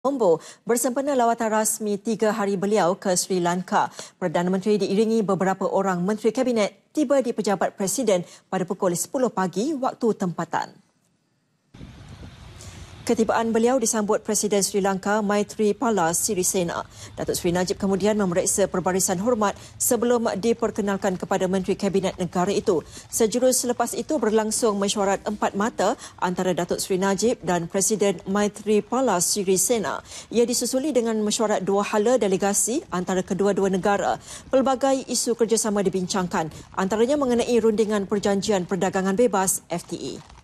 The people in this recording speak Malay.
Bombo bersempena lawatan rasmi tiga hari beliau ke Sri Lanka. Perdana Menteri diiringi beberapa orang Menteri Kabinet tiba di Pejabat Presiden pada pukul 10 pagi waktu tempatan. Ketibaan beliau disambut Presiden Sri Lanka Maitri Pala Sirisena. Datuk Sri Najib kemudian memeriksa perbarisan hormat sebelum diperkenalkan kepada Menteri Kabinet Negara itu. Sejurus selepas itu berlangsung mesyuarat empat mata antara Datuk Sri Najib dan Presiden Maitri Pala Sirisena. Ia disusuli dengan mesyuarat dua hala delegasi antara kedua-dua negara. Pelbagai isu kerjasama dibincangkan antaranya mengenai rundingan perjanjian perdagangan bebas FTA. E.